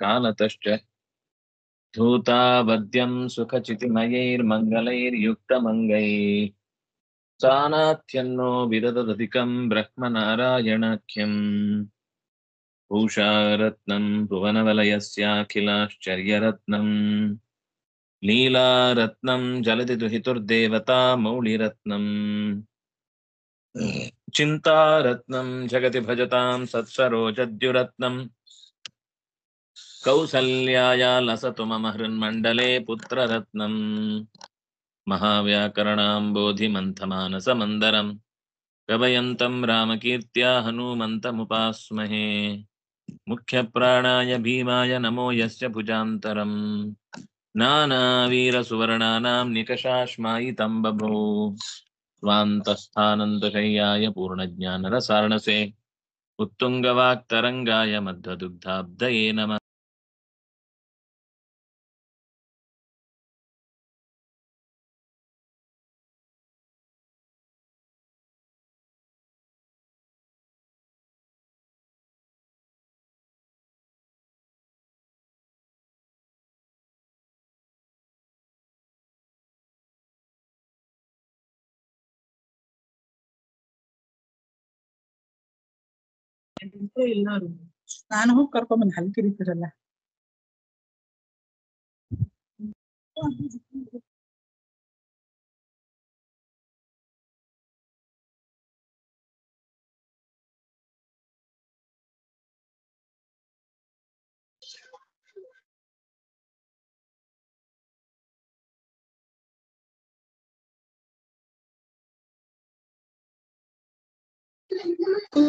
कालतश्च धूतावद्यम् सुखचितिमयैर्मङ्गलैर्युक्तमङ्गै सानाथ्यन्नो विददधिकम् ब्रह्मनारायणाख्यम् भूषारत्नं भुवनवलयस्याखिलाश्चर्यरत्नम् लीलारत्नं जलति दुहितुर्देवता मौलिरत्नम् चिन्तारत्नं जगति भजतां सत्सरोजद्युरत्नम् कौसल्याया लसतु मम हृन्मण्डले पुत्ररत्नम् महाव्याकरणाम्बोधिमन्थमानसमन्दरम् कवयन्तं रामकीर्त्या हनूमन्तमुपास्महे मुख्यप्राणाय भीमाय नमो यस्य भुजान्तरम् नानावीरसुवर्णानां निकषाश्मायितं बभो स्वान्तस्थानन्तशय्याय पूर्णज्ञानरसार्णसे उत्तुङ्गवाक्तरङ्गाय मध्वदुग्धाब्दये नमः ಇದ್ರು ಇಲ್ಲೋರು ನಾನು ಹೋಗಿ ಕರ್ಕೊಂಬಂದ್ ಹಲ್ಕಿರಿತಿರಲ್ಲ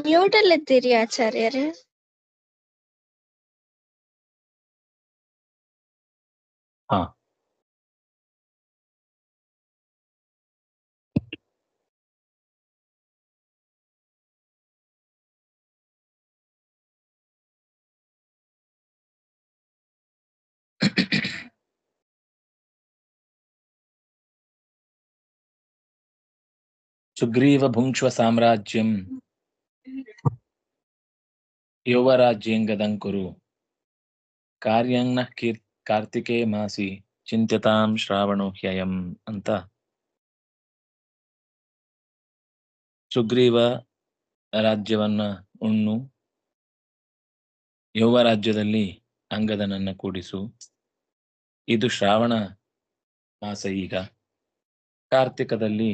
ನ್ಯೂಡಲ್ಲಿದ್ದೀರಿ हाँ सुग्रीव भुंक्ष्व साम्राज्यम ಯುವರಾಜ್ಯಂಗದಂಕುರು ಕಾರ್ಯಂಗ್ನ ಕೀರ್ ಕಾರ್ತಿಕೇ ಮಾಸಿ ಚಿಂತ್ಯತಾಂ ಶ್ರಾವಣೋ ಹ್ಯಯಂ ಅಂತ ಸುಗ್ರೀವ ರಾಜ್ಯವನ್ನ ಉಣ್ಣು ಯೌವ ರಾಜ್ಯದಲ್ಲಿ ಅಂಗದನನ್ನ ಕೂಡಿಸು ಇದು ಶ್ರಾವಣ ಮಾಸ ಈಗ ಕಾರ್ತಿಕದಲ್ಲಿ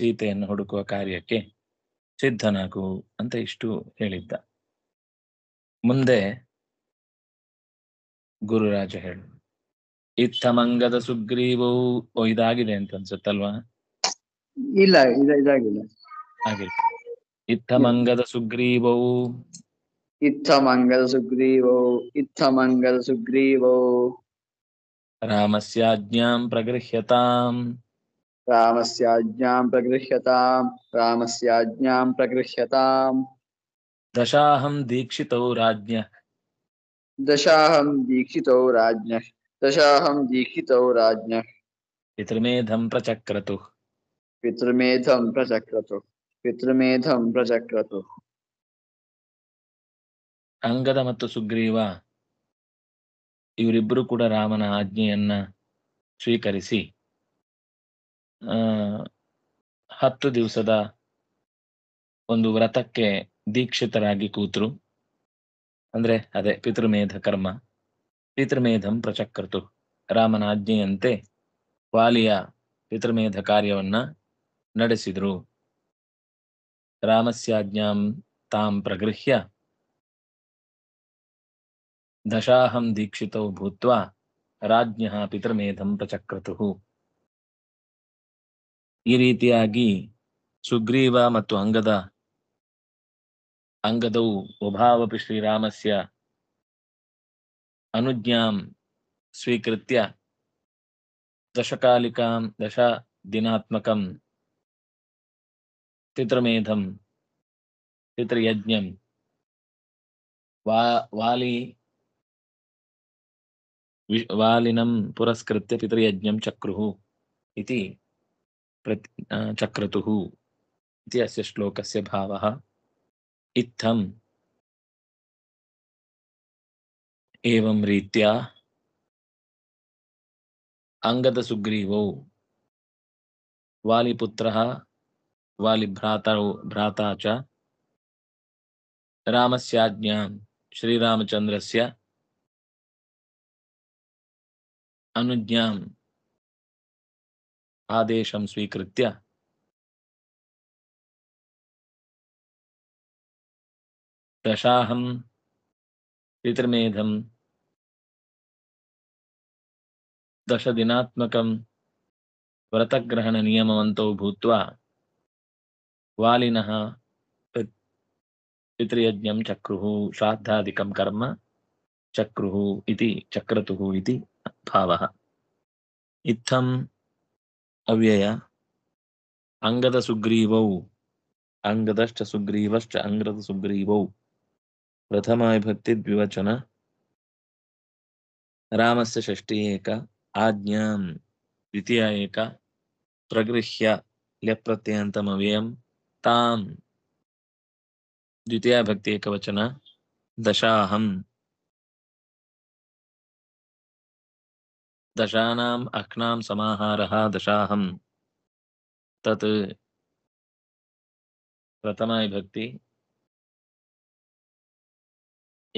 ಸೀತೆಯನ್ನು ಹುಡುಕುವ ಕಾರ್ಯಕ್ಕೆ ಸಿದ್ಧನಾಗು ಅಂತ ಇಷ್ಟು ಹೇಳಿದ್ದ ಮುಂದೆ ಗುರುರಾಜ ಹೇಳು ಇತ್ತಮಂಗದ ಸುಗ್ರೀವವು ಓ ಇದಾಗಿದೆ ಅಂತ ಅನ್ಸುತ್ತಲ್ವಾ ಇಲ್ಲ ಇದಾಗಿಲ್ಲ ಹಾಗೆ ಇತ್ತಮಂಗದ ಸುಗ್ರೀವವು ಇತ್ತಮಂಗದ ಸುಗ್ರೀವೋ ಇತ್ತಮಂಗದ ಸುಗ್ರೀವೋ ರಾಮಸ್ಯಾಜ್ಞಾಂ ಪ್ರಗೃಹ್ಯತಾಂ रामस्याज्ञां प्रगृह्यताम् रामस्याज्ञां प्रगृह्यताम् दशाहं दीक्षितौ राज्ञ दशाहं दीक्षितौ राज्ञ दशाहं दीक्षितौ राज्ञ पितृमेधं प्रचक्रतु पितृमेधं प्रचक्रतु पितृमेधं प्रचक्रतु ಅಂಗದ ಮತ್ತು ಸುಗ್ರೀವ ಇವರಿಬ್ಬರು ಕೂಡ ರಾಮನ ಆಜ್ಞೆಯನ್ನ ಸ್ವೀಕರಿಸಿ ಹತ್ತು ದಿವಸದ ಒಂದು ವ್ರತಕ್ಕೆ ದೀಕ್ಷಿತರಾಗಿ ಕೂತರು ಅಂದ್ರೆ ಅದೇ ಪಿತೃಮೇಧ ಕರ್ಮ ಪಿತೃಮೇಧಂ ಪ್ರಚಕೃತು ರಾಮನ ಆಜ್ಞೆಯಂತೆ ವಾಲಿಯ ಪಿತೃಮೇಧ ಕಾರ್ಯವನ್ನ ನಡೆಸಿದ್ರು ರಾಮಸ್ಯಾಜ್ಞಾಂ ತಾಂ ಪ್ರಗೃಹ್ಯ ದಶಾಹಂ ದೀಕ್ಷಿತೌ ಭೂತ್ವ ರಾಜ್ಞ ಪಿತೃಮೇಧಂ ಪ್ರಚಕ್ರತು ಈ ರೀತಿಯಾಗಿ ಸುಗ್ರೀವ ಮತ್ತು ಅಂಗದ ಅಂಗದವು ಒಭಾವಪಿ ಶ್ರೀರಾಮಸ್ಯ ಅನುಜ್ಞಾಂ ಸ್ವೀಕೃತ್ಯ ದಶಕಾಲಿಕಾಂ ದಶ ದಿನಾತ್ಮಕಂ ಚಿತ್ರಮೇಧಂ ಚಿತ್ರಯಜ್ಞಂ ವಾ ವಾಲಿ ವಾಲಿನಂ ಪುರಸ್ಕೃತ್ಯ ಪಿತೃಯಜ್ಞಂ ಚಕ್ರುಹು ಇತಿ ప్రతి చక్రతు ఇది అస్య శ్లోకస్య భావ ఇత్థం ఏం రీత్యా అంగద సుగ్రీవౌ వాలిపుత్ర వాలిభ్రాతరౌ భ్రాతా చ రామస్యాజ్ఞాం శ్రీరామచంద్రస్య అనుజ్ఞాం आदेश स्वीकृत दशाहं पितृमेधं दश दिनात्मक व्रतग्रहण वालिनः भूत चक्रुः पितृयज्ञ चक्रु चक्रुः कर्म चक्रु चक्रतु भाव इतम ಅವ್ಯಯ ಅಂಗದ ಸುಗ್ರೀವೌ ಅಂಗದಶ್ಚ ಸುಗ್ರೀವಶ್ಚ ಅಂಗದ ಸುಗ್ರೀವೌ ಪ್ರಥಮಾವಿಭಕ್ತಿ ದ್ವಿವಚನ ರಾಮಸ್ಯ ಷಷ್ಠಿ ಏಕ ಆಜ್ಞಾಂ ದ್ವಿತೀಯ ಏಕ ಪ್ರಗೃಹ್ಯ ಲ್ಯಪ್ರತ್ಯಂತಮವ್ಯಯಂ ತಾಂ ದ್ವಿತೀಯ ಭಕ್ತಿ ಏಕವಚನ ದಶಾಹಂ दशानाम अक्नाम समाहारः दशाहं तत् विभक्ति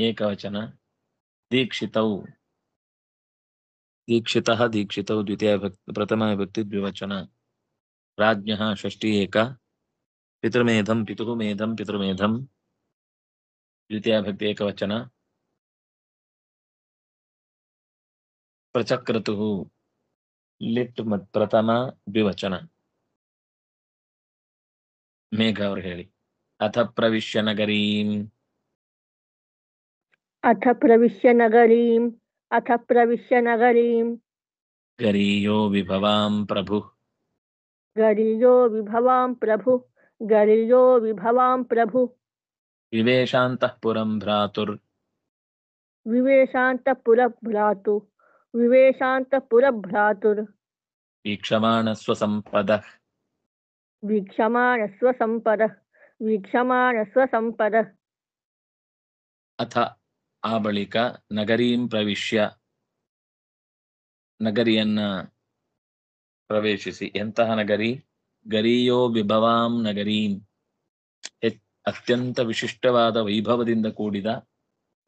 एकवचन दीक्षितौ दीक्षितः दीक्षितौ द्वितीय विभक्ति प्रथमा विभक्ति द्विवचन राज्ञः षष्ठी एक पितृमेधं पितुः मेधं पितृमेधं विभक्ति एकवचन प्रचक्रतु लिट मत प्रथम द्विवचन मेघवर अथ प्रविश्य नगरीम अथ प्रविश्य नगरीम अथ प्रविश्य नगरीम गरीयो विभवाम प्रभु गरीयो विभवाम प्रभु गरीयो विभवाम प्रभु विवेशांतपुरम भ्रातुर विवेशांतपुर भ्रातुर ವಿವೇಶಾಂತಪುರಭ್ರಾತುರ್ ಸಂಪದ वीक्षमाणस्वसम्पदः ಸಂಪದ ಅಥ ಆ ಬಳಿಕ ನಗರೀಂ ಪ್ರವಿಶ್ಯ ನಗರಿಯನ್ನ ಪ್ರವೇಶಿಸಿ ಎಂತಹ ನಗರಿ ಗರಿಯೋ ವಿಭವಾಂ ನಗರೀಂ ಅತ್ಯಂತ ವಿಶಿಷ್ಟವಾದ ವೈಭವದಿಂದ ಕೂಡಿದ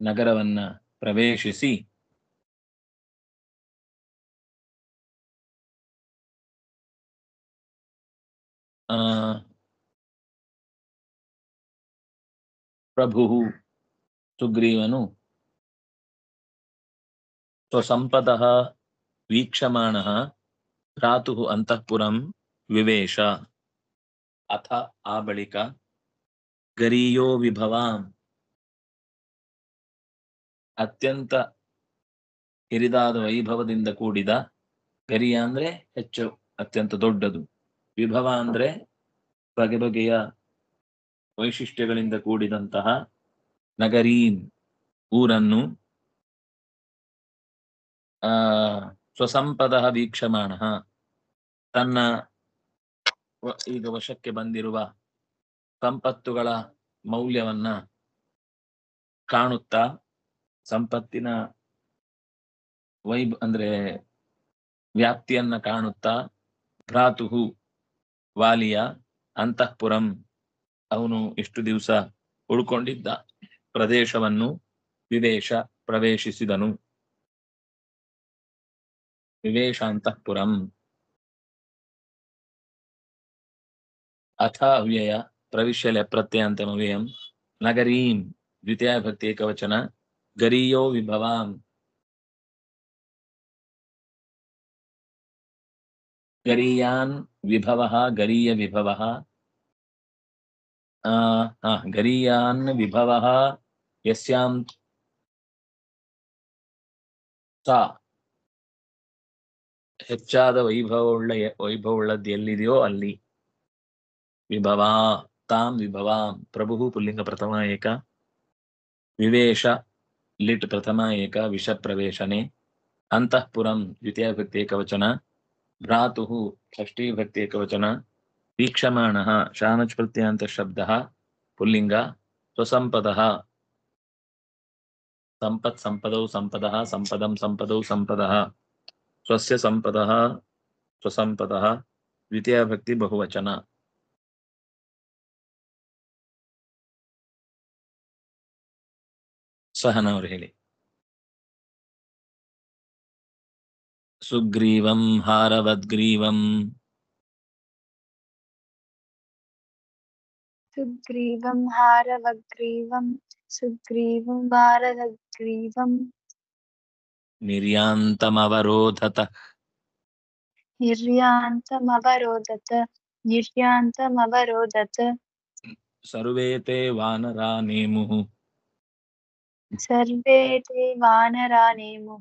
ನಗರವನ್ನ ಪ್ರವೇಶಿಸಿ ಪ್ರಭು ಸುಗ್ರೀವನು ಸ್ವಸಂಪದ ವೀಕ್ಷಮಾಣ ರಾತು ಅಂತಃಪುರಂ ವಿವೇಶ ಅಥ ಆ ಬಳಿಕ ಗರೀಯೋ ವಿಭವಾಂ ಅತ್ಯಂತ ಹಿರಿದಾದ ವೈಭವದಿಂದ ಕೂಡಿದ ಗರಿಯ ಅಂದ್ರೆ ಹೆಚ್ಚು ಅತ್ಯಂತ ದೊಡ್ಡದು ವಿಭವ ಅಂದ್ರೆ ಬಗೆ ಬಗೆಯ ವೈಶಿಷ್ಟ್ಯಗಳಿಂದ ಕೂಡಿದಂತಹ ನಗರೀನ್ ಊರನ್ನು ಆ ಸ್ವಸಂಪದ ವೀಕ್ಷಮಾಣ ತನ್ನ ಈಗ ವಶಕ್ಕೆ ಬಂದಿರುವ ಸಂಪತ್ತುಗಳ ಮೌಲ್ಯವನ್ನ ಕಾಣುತ್ತಾ ಸಂಪತ್ತಿನ ವೈಬ್ ಅಂದ್ರೆ ವ್ಯಾಪ್ತಿಯನ್ನ ಕಾಣುತ್ತಾ ಭ್ರಾತುಹು ವಾಲಿಯ ಅಂತಃಪುರಂ ಅವನು ಇಷ್ಟು ದಿವಸ ಉಳ್ಕೊಂಡಿದ್ದ ಪ್ರದೇಶವನ್ನು ವಿವೇಶ ಪ್ರವೇಶಿಸಿದನು ವಿವೇಶಾಂತಃಪುರಂ ಅಥ ಅವ್ಯಯ ಪ್ರವಿಶ್ಯ ವ್ಯಯಂ ನಗರೀಂ ದ್ವಿತೀಯ ಭಕ್ತಿ ಏಕವಚನ ಗರೀಯೋ ವಿಭವಾಂ ಗರೀಯಾನ್ ವಿಭವ ಗರೀಯ ವಿಭವ ಗರಿಯಾನ್ ವಿಭವ ಯಸ್ಯಾಂ ಸಾ ಹೆಚ್ಚಾದ ವೈಭವವುಳ್ಳ ವೈಭವವುಳ್ಳದ್ದು ಎಲ್ಲಿದೆಯೋ ಅಲ್ಲಿ ವಿಭವ ತಾಂ ವಿಭವಾಂ ಪ್ರಭು ಪುಲ್ಲಿಂಗ ಪ್ರಥಮ ಏಕ ವಿವೇಶ ಲಿಟ್ ಪ್ರಥಮ ಏಕ ವಿಷ ಪ್ರವೇಶನೆ ಅಂತಃಪುರಂ ದ್ವಿತೀಯ ಏಕವಚನ भ्रातुः षष्ठीविभक्ति एकवचन वीक्षमाणः शानच् प्रत्ययान्तशब्दः पुल्लिङ्ग स्वसम्पदः सम्पत् सम्पदौ सम्पदः सम्पदं सम्पदौ सम्पदः स्वस्य सम्पदः स्वसम्पदः द्वितीयाभक्ति बहुवचन ಸಹ ನಾವು सुग्रीवं हारवद्ग्रीवम् सुग्रीवं हारवग्रीवं सुग्रीवं वारवग्रीवम् निर्यान्तमवरोधत निर्यान्तमवरोधत निर्यान्तमवरोधत सर्वे ते वानरा नेमुः सर्वे ते वानरा नेमुः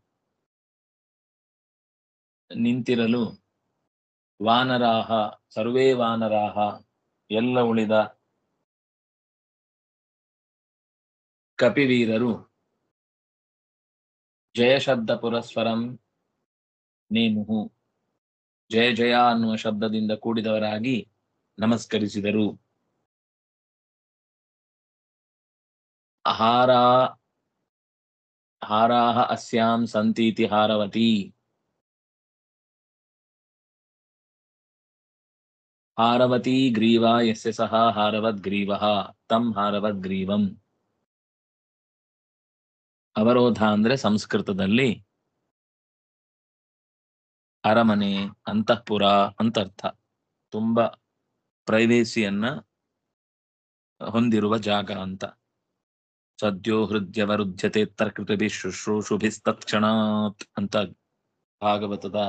ನಿಂತಿರಲು ವಾನರಾಹ ಸರ್ವೇ ವಾನರಾಹ ಎಲ್ಲ ಉಳಿದ ಕಪಿವೀರರು ಜಯ ಶಬ್ದ ಪುರಸ್ವರಂ ನೇಮುಹು ಜಯ ಜಯ ಅನ್ನುವ ಶಬ್ದದಿಂದ ಕೂಡಿದವರಾಗಿ ನಮಸ್ಕರಿಸಿದರು ಹಾರಾ ಹಾರಾಹ ಅಸ್ಯಾಂ ಸಂತೀತಿ ಹಾರವತಿ ಹಾರವತಿ ಗ್ರೀವ ಯಸ್ಯ ಸಹ ಹಾರವದ್ಗ್ರೀವ ತಂ ಗ್ರೀವಂ ಅವರೋಧ ಅಂದ್ರೆ ಸಂಸ್ಕೃತದಲ್ಲಿ ಅರಮನೆ ಅಂತಃಪುರ ಅಂತ ಅರ್ಥ ತುಂಬಾ ಪ್ರೈವೇಸಿಯನ್ನ ಹೊಂದಿರುವ ಜಾಗ ಅಂತ ಸದ್ಯೋ ಹೃದಯವರುಧ್ಯತೆ ತರ್ಕೃತಿ ಶುಶ್ರೂಷುಭಿಸ್ತತ್ಕ್ಷಣಾತ್ ಅಂತ ಭಾಗವತದ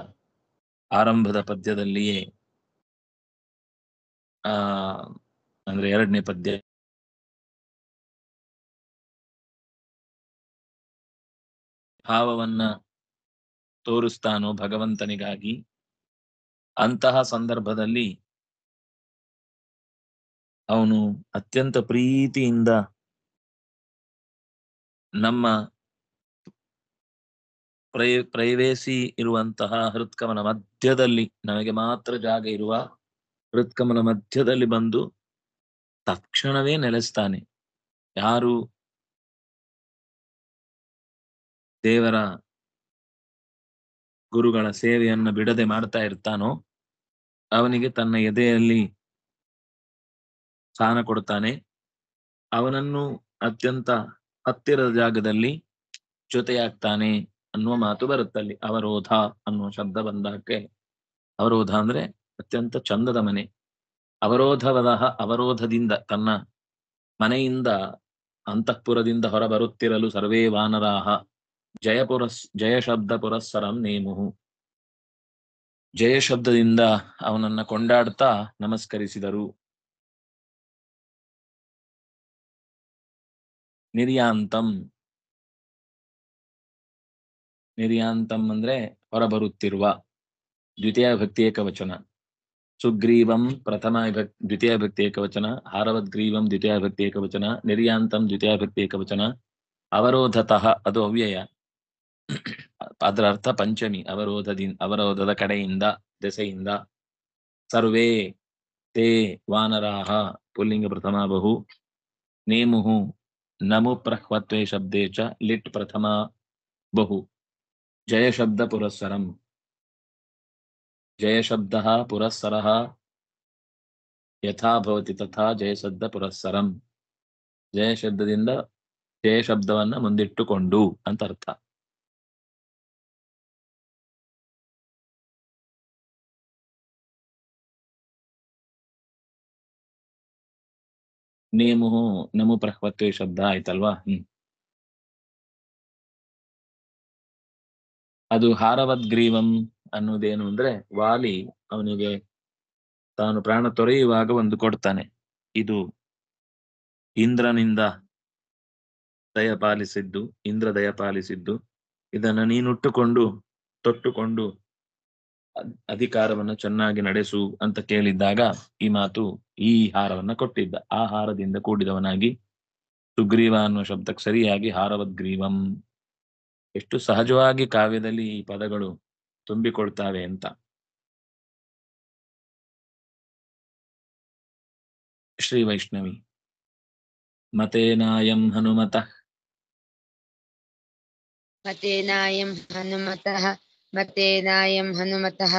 ಆರಂಭದ ಪದ್ಯದಲ್ಲಿಯೇ ಆ ಅಂದ್ರೆ ಎರಡನೇ ಪದ್ಯ ಭಾವವನ್ನ ತೋರಿಸ್ತಾನೋ ಭಗವಂತನಿಗಾಗಿ ಅಂತಹ ಸಂದರ್ಭದಲ್ಲಿ ಅವನು ಅತ್ಯಂತ ಪ್ರೀತಿಯಿಂದ ನಮ್ಮ ಪ್ರೈ ಪ್ರೈವೇಸಿ ಇರುವಂತಹ ಹೃತ್ಕವನ ಮಧ್ಯದಲ್ಲಿ ನಮಗೆ ಮಾತ್ರ ಜಾಗ ಇರುವ ಹೃತ್ಕಮಲ ಮಧ್ಯದಲ್ಲಿ ಬಂದು ತಕ್ಷಣವೇ ನೆಲೆಸ್ತಾನೆ ಯಾರು ದೇವರ ಗುರುಗಳ ಸೇವೆಯನ್ನು ಬಿಡದೆ ಮಾಡ್ತಾ ಇರ್ತಾನೋ ಅವನಿಗೆ ತನ್ನ ಎದೆಯಲ್ಲಿ ಸ್ಥಾನ ಕೊಡ್ತಾನೆ ಅವನನ್ನು ಅತ್ಯಂತ ಹತ್ತಿರದ ಜಾಗದಲ್ಲಿ ಜೊತೆಯಾಗ್ತಾನೆ ಅನ್ನುವ ಮಾತು ಬರುತ್ತಲ್ಲಿ ಅವರೋಧ ಅನ್ನುವ ಶಬ್ದ ಬಂದಕ್ಕೆ ಅವರೋಧ ಅಂದ್ರೆ ಅತ್ಯಂತ ಚಂದದ ಮನೆ ಅವರೋಧವದ ಅವರೋಧದಿಂದ ತನ್ನ ಮನೆಯಿಂದ ಅಂತಃಪುರದಿಂದ ಹೊರಬರುತ್ತಿರಲು ಸರ್ವೇ ವಾನರಾಹ ಜಯಪುರಸ್ ಶಬ್ದ ಪುರಸ್ಸರಂ ನೇಮುಹು ಜಯಶಬ್ದದಿಂದ ಅವನನ್ನ ಕೊಂಡಾಡ್ತಾ ನಮಸ್ಕರಿಸಿದರು ನಿರ್ಯಾಂತಂ ನಿರ್ಯಾಂತಂ ಅಂದ್ರೆ ಹೊರಬರುತ್ತಿರುವ ದ್ವಿತೀಯ ಪ್ರತ್ಯೇಕ ವಚನ ಸುಗ್ರೀವಂ ಪ್ರಥಮ ಭಕ್ ದ್ವಿತೀಯ ಭಕ್ತಿ ಏಕವಚನ ಹಾರವದ್ಗ್ರೀವಂ ದ್ವಿತೀಯ ಭಕ್ತಿ ಏಕವಚನ ನಿರ್ಯಾಂತಂ ದ್ವಿತೀಯ ಭಕ್ತಿ ಏಕವಚನ ಅವರೋಧತಃ ಅದು ಅವ್ಯಯ ಅದರ ಅರ್ಥ ಪಂಚಮಿ ಅವರೋಧದಿಂದ ಅವರೋಧದ ಕಡೆಯಿಂದ ದೆಸೆಯಿಂದ ಸರ್ವೇ ತೇ ವಾನರಾಹ ಪುಲ್ಲಿಂಗ ಪ್ರಥಮ ಬಹು ನೇಮುಹು ನಮು ಪ್ರಹ್ವತ್ವೆ ಶಬ್ದೇ ಚ ಲಿಟ್ ಪ್ರಥಮ ಬಹು ಜಯ ಶಬ್ದ ಪುರಸ್ಸರಂ ಜಯಶಬ್ದ ಪುರಸ್ಸರ ಯಥಾ ಭವತಿ ತಥಾ ಜಯಶಬ್ದ ಪುರಸ್ಸರಂ ಜಯಶಬ್ದದಿಂದ ಶಬ್ದವನ್ನ ಮುಂದಿಟ್ಟುಕೊಂಡು ಅಂತ ಅರ್ಥ ನೇಮು ನಮು ಪ್ರಹ್ವತ್ವ ಶಬ್ದ ಆಯ್ತಲ್ವಾ ಹ್ಮ್ ಅದು ಹಾರವದ್ಗ್ರೀವಂ ಅನ್ನೋದೇನು ಅಂದ್ರೆ ವಾಲಿ ಅವನಿಗೆ ತಾನು ಪ್ರಾಣ ತೊರೆಯುವಾಗ ಒಂದು ಕೊಡ್ತಾನೆ ಇದು ಇಂದ್ರನಿಂದ ದಯಪಾಲಿಸಿದ್ದು ಇಂದ್ರ ದಯ ಪಾಲಿಸಿದ್ದು ಇದನ್ನ ನೀನುಟ್ಟುಕೊಂಡು ತೊಟ್ಟುಕೊಂಡು ಅಧಿಕಾರವನ್ನ ಚೆನ್ನಾಗಿ ನಡೆಸು ಅಂತ ಕೇಳಿದ್ದಾಗ ಈ ಮಾತು ಈ ಹಾರವನ್ನ ಕೊಟ್ಟಿದ್ದ ಆ ಹಾರದಿಂದ ಕೂಡಿದವನಾಗಿ ಸುಗ್ರೀವ ಅನ್ನುವ ಶಬ್ದಕ್ಕೆ ಸರಿಯಾಗಿ ಹಾರವದ್ಗ್ರೀವಂ ಎಷ್ಟು ಸಹಜವಾಗಿ ಕಾವ್ಯದಲ್ಲಿ ಈ ಪದಗಳು ತುಂಬಿಕೊಳ್ತಾವೆ ಅಂತ ಶ್ರೀ ವೈಷ್ಣವಿ ಮತೇನಾಯಂ ಹನುಮತಃ ಮತೇನಾಯಂ ಹನುಮತಃ ಮತೇನಾಯಂ ಹನುಮತಃ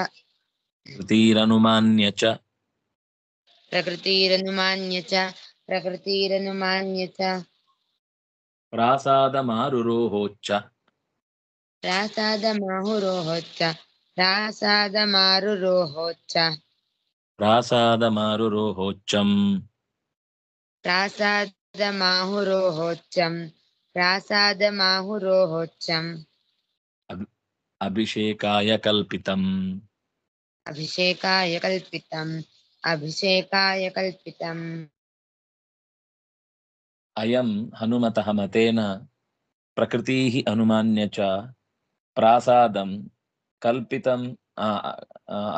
ಕೃತಿರನುಮಾನ್ಯ ಚ ಪ್ರಕೃತಿರನುಮಾನ್ಯ ಚ ಪ್ರಕೃತಿರನುಮಾನ್ಯ ಚ ಪ್ರಾಸಾದ ಮಾರುರೋಹೋಚ್ಚ ప్రసాద ప్రసాద ప్రసాద మారు మారు ప్రాసాదమాహురోహోచ్చ ప్రాసాదమారురోహోచ్చ ప్రాసాదమారురోహోచ్చం ప్రాసాదమాహురోహోచ్చం ప్రాసాదమాహురోహోచ్చం అభిషేకాయ కల్పితం అభిషేకాయ కల్పితం అభిషేకాయ కల్పితం అయం హనుమత మతేన ప్రకృతి అనుమాన్య ಪ್ರಾಸಾದಂ ಕಲ್ಪಿತಂ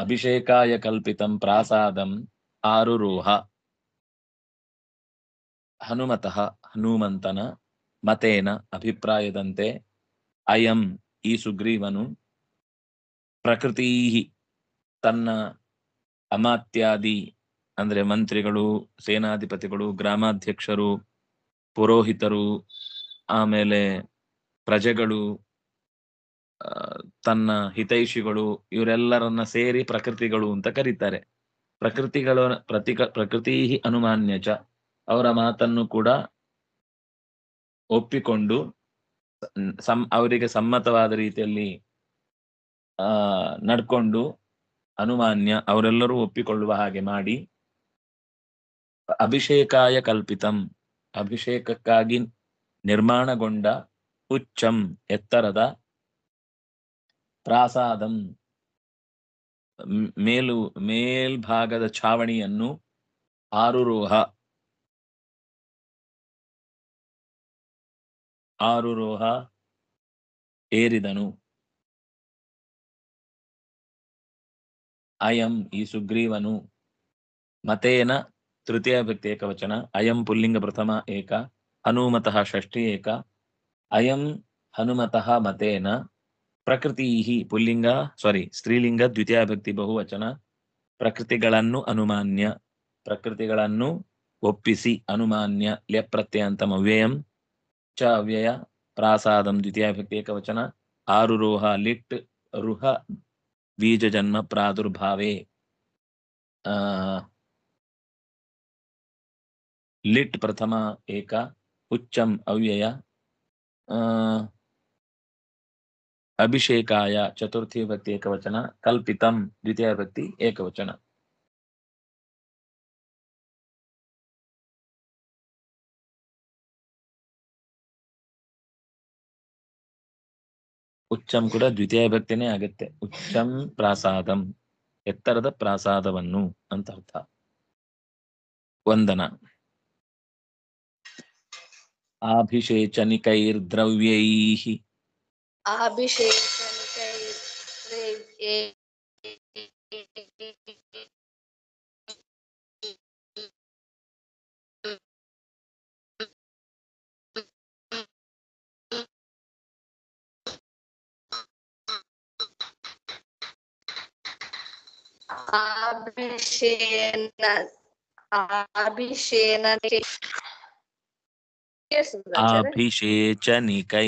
ಅಭಿಷೇಕಾಯ ಕಲ್ಪಿತಂ ಪ್ರಾಸಾದಂ ಆರುರೋಹ ಹನುಮತಃ ಹನುಮಂತನ ಮತೇನ ಅಭಿಪ್ರಾಯದಂತೆ ಅಯಂ ಈ ಸುಗ್ರೀವನು ಪ್ರಕೃತಿ ತನ್ನ ಅಮಾತ್ಯಾದಿ ಅಂದ್ರೆ ಮಂತ್ರಿಗಳು ಸೇನಾಧಿಪತಿಗಳು ಗ್ರಾಮಾಧ್ಯಕ್ಷರು ಪುರೋಹಿತರು ಆಮೇಲೆ ಪ್ರಜೆಗಳು ತನ್ನ ಹಿತೈಷಿಗಳು ಇವರೆಲ್ಲರನ್ನ ಸೇರಿ ಪ್ರಕೃತಿಗಳು ಅಂತ ಕರೀತಾರೆ ಪ್ರಕೃತಿಗಳ ಪ್ರತಿಕ ಪ್ರಕೃತಿ ಅನುಮಾನ್ಯಜ ಅವರ ಮಾತನ್ನು ಕೂಡ ಒಪ್ಪಿಕೊಂಡು ಸಂ ಅವರಿಗೆ ಸಮ್ಮತವಾದ ರೀತಿಯಲ್ಲಿ ಆ ನಡ್ಕೊಂಡು ಅನುಮಾನ್ಯ ಅವರೆಲ್ಲರೂ ಒಪ್ಪಿಕೊಳ್ಳುವ ಹಾಗೆ ಮಾಡಿ ಅಭಿಷೇಕಾಯ ಕಲ್ಪಿತಂ ಅಭಿಷೇಕಕ್ಕಾಗಿ ನಿರ್ಮಾಣಗೊಂಡ ಉಚ್ಚಂ ಎತ್ತರದ ಪ್ರಾಸಾದಂ ಮೇಲು ಮೇಲ್ಭಾಗದ ಛಾವಣಿಯನ್ನು ಆರುರೋಹ ಆರುರೋಹ ಏರಿದನು ಅಯಂ ಈ ಸುಗ್ರೀವನು ಮತೇನ ತೃತೀಯ ಭಕ್ತಿ ಏಕವಚನ ಅಯಂ ಪುಲ್ಲಿಂಗ ಪ್ರಥಮ ಏಕ ಹನುಮತಃ ಷಷ್ಠಿ ಏಕ ಅಯಂ ಹನುಮತಃ ಮತೇನ ಪ್ರಕೃತಿ ಪುಲ್ಲಿಂಗ ಸಾರಿ ಸ್ತ್ರೀಲಿಂಗ ದ್ವಿತೀಯಾಭಕ್ತಿ ಬಹುವಚನ ಪ್ರಕೃತಿಗಳನ್ನು ಅನುಮಾನ್ಯ ಪ್ರಕೃತಿಗಳನ್ನು ಒಪ್ಪಿಸಿ ಅನುಮಾನ್ಯ ಲೆಪ್ರತ್ಯಂತಂ ಅವ್ಯಯಂ ಚ ಅವ್ಯಯ ಪ್ರಾಸಾದಂ ದ್ವಿತೀಯಾಭಕ್ತಿ ಏಕವಚನ ರೋಹ ಲಿಟ್ ರುಹ ಬೀಜ ಜನ್ಮ ಪ್ರಾದುರ್ಭಾವೆ ಲಿಟ್ ಪ್ರಥಮ ಏಕ ಉಚ್ಚಂ ಅವ್ಯಯ ಅಭಿಷೇಕಾಯ ಚತುರ್ಥಿ ವಿಭಕ್ತಿ ಏಕವಚನ ಕಲ್ಪಿತಂ ದ್ವಿತೀಯ ವಿಭಕ್ತಿ ಏಕವಚನ ಉಚ್ಚಂ ಕೂಡ ದ್ವಿತೀಯ ವಿಭಕ್ತಿನೇ ಆಗುತ್ತೆ ಉಚ್ಚಂ ಪ್ರಾಸಾದಂ ಎತ್ತರದ ಪ್ರಾಸಾದವನ್ನು ಅಂತ ಅರ್ಥ ವಂದನ ದ್ರವ್ಯೈ अभिषेक अभिषेन अभिषेन अभिषेचनिकै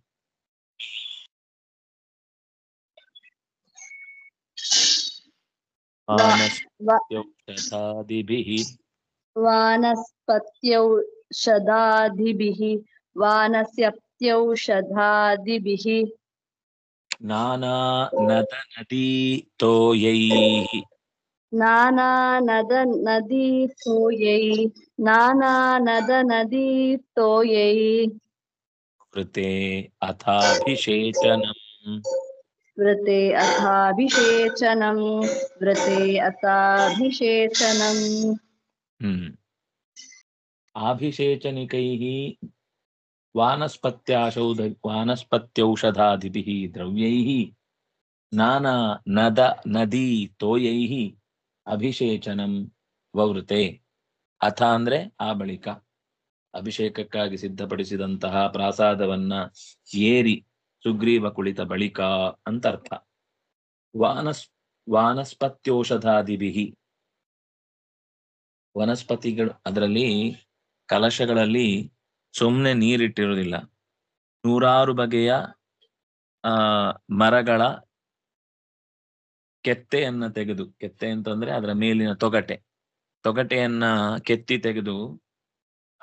वानस्पत्यौषधादिभिः वानस्पत्यौषधादिभिः वानस्यप्त्यौषधादिभिः नानानदनदीतोयैः नानानदनदीतोयै नानानदनदीतोयै कृते अथाभिषेचनम् ದ್ರವ್ಯೈ ನಾನಾ ನದ ನದೀ ತೋಯೈ ಅಭಿಷೇಚನ ವವೃತೆ ಅಥ ಅಂದ್ರೆ ಆ ಬಳಿಕ ಅಭಿಷೇಕಕ್ಕಾಗಿ ಸಿದ್ಧಪಡಿಸಿದಂತಹ ಪ್ರಾಸಾದವನ್ನ ಏರಿ ಸುಗ್ರೀವ ಕುಳಿತ ಬಳಿಕ ಅರ್ಥ ವಾನಸ್ ವಾನಸ್ಪತ್ಯೋಷಧಾದಿಭಿ ವನಸ್ಪತಿಗಳು ಅದರಲ್ಲಿ ಕಲಶಗಳಲ್ಲಿ ಸುಮ್ಮನೆ ನೀರಿಟ್ಟಿರುವುದಿಲ್ಲ ನೂರಾರು ಬಗೆಯ ಆ ಮರಗಳ ಕೆತ್ತೆಯನ್ನ ತೆಗೆದು ಕೆತ್ತೆ ಅಂತಂದ್ರೆ ಅದರ ಮೇಲಿನ ತೊಗಟೆ ತೊಗಟೆಯನ್ನ ಕೆತ್ತಿ ತೆಗೆದು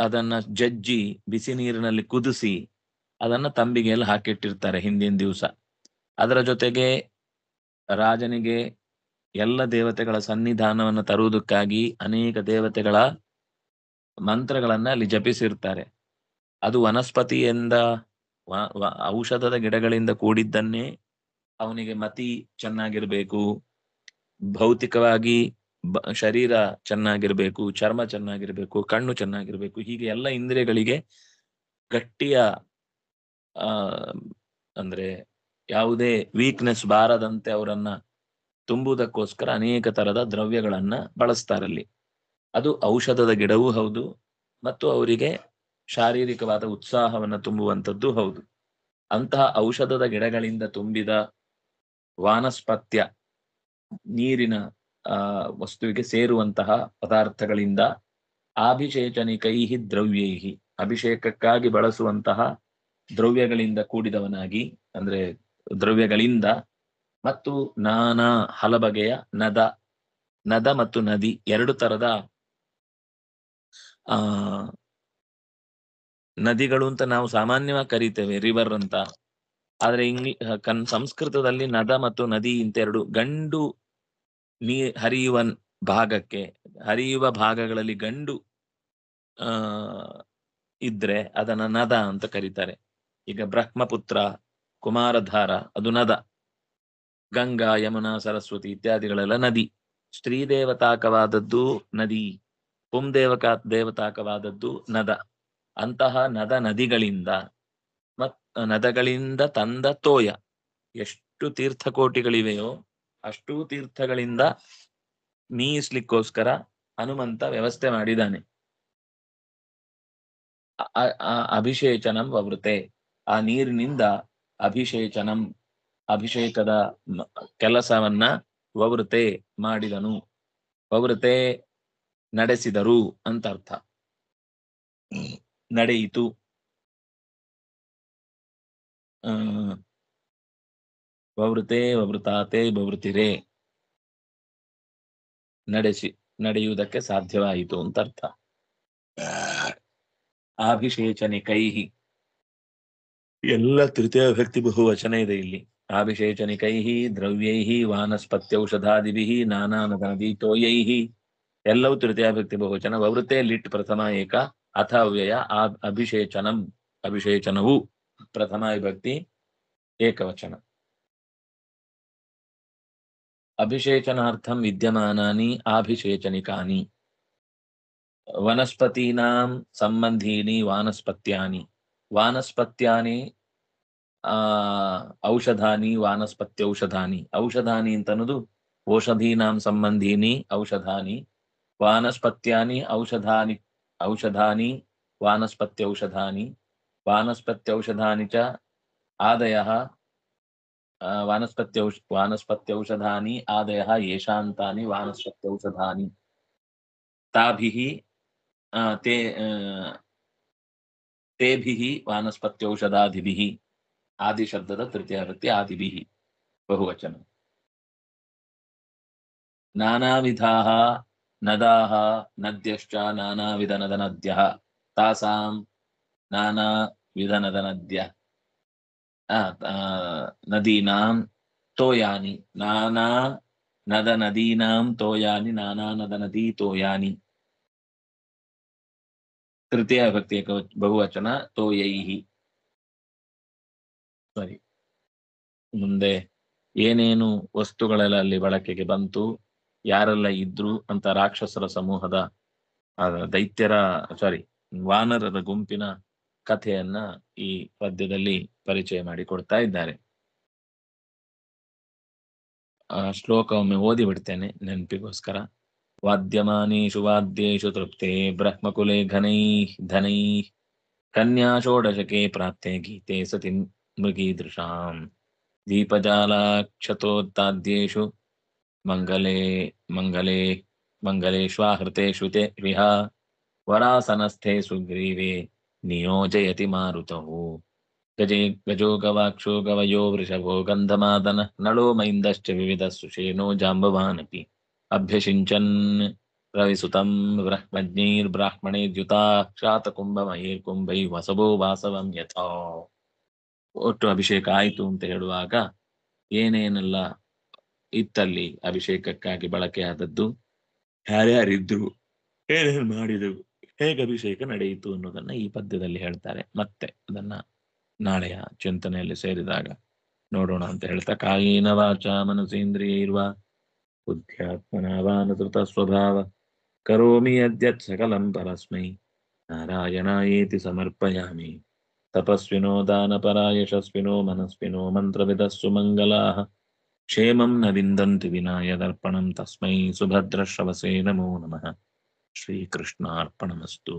ಅದನ್ನ ಜಜ್ಜಿ ಬಿಸಿ ನೀರಿನಲ್ಲಿ ಕುದಿಸಿ ಅದನ್ನ ತಂಬಿಗೆಯಲ್ಲಿ ಹಾಕಿಟ್ಟಿರ್ತಾರೆ ಹಿಂದಿನ ದಿವಸ ಅದರ ಜೊತೆಗೆ ರಾಜನಿಗೆ ಎಲ್ಲ ದೇವತೆಗಳ ಸನ್ನಿಧಾನವನ್ನು ತರುವುದಕ್ಕಾಗಿ ಅನೇಕ ದೇವತೆಗಳ ಮಂತ್ರಗಳನ್ನ ಅಲ್ಲಿ ಜಪಿಸಿರ್ತಾರೆ ಅದು ವನಸ್ಪತಿಯಿಂದ ಔಷಧದ ಗಿಡಗಳಿಂದ ಕೂಡಿದ್ದನ್ನೇ ಅವನಿಗೆ ಮತಿ ಚೆನ್ನಾಗಿರ್ಬೇಕು ಭೌತಿಕವಾಗಿ ಶರೀರ ಚೆನ್ನಾಗಿರ್ಬೇಕು ಚರ್ಮ ಚೆನ್ನಾಗಿರ್ಬೇಕು ಕಣ್ಣು ಚೆನ್ನಾಗಿರ್ಬೇಕು ಹೀಗೆ ಎಲ್ಲ ಇಂದ್ರಿಯಗಳಿಗೆ ಗಟ್ಟಿಯ ಆ ಅಂದ್ರೆ ಯಾವುದೇ ವೀಕ್ನೆಸ್ ಬಾರದಂತೆ ಅವರನ್ನ ತುಂಬುವುದಕ್ಕೋಸ್ಕರ ಅನೇಕ ತರದ ದ್ರವ್ಯಗಳನ್ನ ಬಳಸ್ತಾರಲ್ಲಿ ಅದು ಔಷಧದ ಗಿಡವೂ ಹೌದು ಮತ್ತು ಅವರಿಗೆ ಶಾರೀರಿಕವಾದ ಉತ್ಸಾಹವನ್ನ ತುಂಬುವಂಥದ್ದು ಹೌದು ಅಂತಹ ಔಷಧದ ಗಿಡಗಳಿಂದ ತುಂಬಿದ ವಾನಸ್ಪತ್ಯ ನೀರಿನ ವಸ್ತುವಿಗೆ ಸೇರುವಂತಹ ಪದಾರ್ಥಗಳಿಂದ ಆಭಿಷೇಚನಿಕೈಹಿ ದ್ರವ್ಯೈಹಿ ಅಭಿಷೇಕಕ್ಕಾಗಿ ಬಳಸುವಂತಹ ದ್ರವ್ಯಗಳಿಂದ ಕೂಡಿದವನಾಗಿ ಅಂದ್ರೆ ದ್ರವ್ಯಗಳಿಂದ ಮತ್ತು ನಾನಾ ಹಲಬಗೆಯ ನದ ನದ ಮತ್ತು ನದಿ ಎರಡು ತರದ ಆ ನದಿಗಳು ಅಂತ ನಾವು ಸಾಮಾನ್ಯವಾಗಿ ಕರಿತೇವೆ ರಿವರ್ ಅಂತ ಆದ್ರೆ ಇಂಗ್ಲಿ ಕನ್ ಸಂಸ್ಕೃತದಲ್ಲಿ ನದ ಮತ್ತು ನದಿ ಎರಡು ಗಂಡು ನೀ ಹರಿಯುವ ಭಾಗಕ್ಕೆ ಹರಿಯುವ ಭಾಗಗಳಲ್ಲಿ ಗಂಡು ಆ ಇದ್ರೆ ಅದನ್ನ ನದ ಅಂತ ಕರೀತಾರೆ ಈಗ ಬ್ರಹ್ಮಪುತ್ರ ಕುಮಾರಧಾರ ಅದು ನದ ಗಂಗಾ ಯಮುನಾ ಸರಸ್ವತಿ ಇತ್ಯಾದಿಗಳೆಲ್ಲ ನದಿ ಸ್ತ್ರೀ ದೇವತಾಕವಾದದ್ದು ನದಿ ಪುಂ ದೇವಕ ದೇವತಾಕವಾದದ್ದು ನದ ಅಂತಹ ನದ ನದಿಗಳಿಂದ ಮತ್ ನದಗಳಿಂದ ತಂದ ತೋಯ ಎಷ್ಟು ತೀರ್ಥಕೋಟಿಗಳಿವೆಯೋ ಅಷ್ಟು ತೀರ್ಥಗಳಿಂದ ಮೀಸಲಿಕ್ಕೋಸ್ಕರ ಹನುಮಂತ ವ್ಯವಸ್ಥೆ ಮಾಡಿದ್ದಾನೆ ಅಭಿಷೇಚನಂ ವವೃತೆ ಆ ನೀರಿನಿಂದ ಅಭಿಷೇಚನಂ ಅಭಿಷೇಕದ ಕೆಲಸವನ್ನ ವವೃತೆ ಮಾಡಿದನು ವವೃತೆ ನಡೆಸಿದರು ಅಂತ ಅರ್ಥ ನಡೆಯಿತು ವವೃತೆ ವವೃತಾತೆ ಬವೃತಿರೇ ನಡೆಸಿ ನಡೆಯುವುದಕ್ಕೆ ಸಾಧ್ಯವಾಯಿತು ಅಂತ ಅರ್ಥ ಅಭಿಷೇಚನೆ ಕೈಹಿ ಎಲ್ಲ ತೃತೀಯ ವ್ಯಕ್ತಿ ವಚನ ಇದೆ ಇಲ್ಲಿ ಆಭಿಷೇಚನಿಕೈ ವಾನಸ್ಪತ್ಯ ವಾನಸ್ಪತ್ಯೌಷಧಾದಿಭಿ ನಾನಾ ನದನದೀತೋಯೈ ಎಲ್ಲವೂ ತೃತೀಯ ವ್ಯಕ್ತಿ ಬಹುವಚನ ವೃತ್ತೇ ಲಿಟ್ ಪ್ರಥಮ ಏಕ ಅಥ ಅವ್ಯಯ ಅಭಿಷೇಚನವು ಪ್ರಥಮ ವಿಭಕ್ತಿ ಏಕವಚನ ಅಭಿಷೇಚನಾರ್ಥಂ ವಿದ್ಯಮಾನಾನಿ ಆಭಿಷೇಚನಿಕಾನಿ ವನಸ್ಪತೀನಾಂ ಸಂಬಂಧೀನಿ ವಾನಸ್ಪತ್ಯಾನಿ వానస్పత్యాని ఔషధాని వానస్పత్యౌషధాని ఔషధాని అంతనుదు ఓషధీనాం సంబంధీని ఔషధాని వానస్పత్యాని ఔషధాని ఔషధాని వానస్పత్యౌషధాని వానస్పత్యౌషధాని చ ఆదయ వానస్పత్యౌష వానస్పత్యౌషధాని ఆదయ ఏషాంతాని వానస్పత్యౌషధాని తాభి ते तेभिः वानस्पत्यौषधादिभिः आदिशब्दः तृतीयावृत्ति आदिभिः बहुवचनं नानाविधाः नदाः नद्यश्च नानाविधनदनद्यः तासां नानाविधनदनद्यः नदीनां तोयानि नाना नदनदीनां तोयानि नानानदनदी तोयानि ತೃತೀಯ ವಿಭಕ್ತಿಯ ಬಹುವಚನ ತೋಯೈಹಿ ಸರಿ ಮುಂದೆ ಏನೇನು ವಸ್ತುಗಳೆಲ್ಲ ಅಲ್ಲಿ ಬಳಕೆಗೆ ಬಂತು ಯಾರೆಲ್ಲ ಇದ್ರು ಅಂತ ರಾಕ್ಷಸರ ಸಮೂಹದ ದೈತ್ಯರ ಸಾರಿ ವಾನರರ ಗುಂಪಿನ ಕಥೆಯನ್ನ ಈ ಪದ್ಯದಲ್ಲಿ ಪರಿಚಯ ಮಾಡಿಕೊಡ್ತಾ ಇದ್ದಾರೆ ಆ ಶ್ಲೋಕ ಒಮ್ಮೆ ಓದಿ ಬಿಡ್ತೇನೆ ನೆನಪಿಗೋಸ್ಕರ वाद्यमानेषु वाद्येषु तृप्ते ब्रह्मकुले घनैः धनैः कन्याषोडशके प्राप्ते गीते सति मृगीदृशाम् दीपजालाक्षतोत्ताद्येषु मङ्गले मङ्गले मङ्गलेष्वाहृतेषु ते विहा वरासनस्थे सुग्रीवे नियोजयति मारुतौ गजे गजो गवाक्षो गवयो वृषभो गन्धमादनः नलो मैन्दश्च विविधः सुषेणो जाम्बवानपि अभ्यषिञ्चन् रविसुतं ब्रह्मज्ञैर्ब्राह्मणैर्द्युताक्षातकुम्भमयैर्कुम्भै ವಸವೋ ವಾಸವಂ ಯಥೋ ಒಟ್ಟು ಅಭಿಷೇಕ ಆಯಿತು ಅಂತ ಹೇಳುವಾಗ ಏನೇನೆಲ್ಲ ಇತ್ತಲ್ಲಿ ಅಭಿಷೇಕಕ್ಕಾಗಿ ಬಳಕೆಯಾದದ್ದು ಆದದ್ದು ಯಾರ್ಯಾರಿದ್ರು ಏನೇನು ಮಾಡಿದ್ರು ಹೇಗೆ ಅಭಿಷೇಕ ನಡೆಯಿತು ಅನ್ನೋದನ್ನ ಈ ಪದ್ಯದಲ್ಲಿ ಹೇಳ್ತಾರೆ ಮತ್ತೆ ಅದನ್ನ ನಾಳೆಯ ಚಿಂತನೆಯಲ್ಲಿ ಸೇರಿದಾಗ ನೋಡೋಣ ಅಂತ ಹೇಳ್ತಾ ಕಾಯಿನ ವಾಚ ಇರುವ बुद्ध्यात्मनावानुसृतस्वभाव करोमि यद्यत् सकलं परस्मै नारायणायेति समर्पयामि तपस्विनो दानपरायशस्विनो मनस्विनो मन्त्रविदः सुमङ्गलाः क्षेमं न विन्दन्ति विना यदर्पणं तस्मै सुभद्रश्रवसे नमो नमः श्रीकृष्णार्पणमस्तु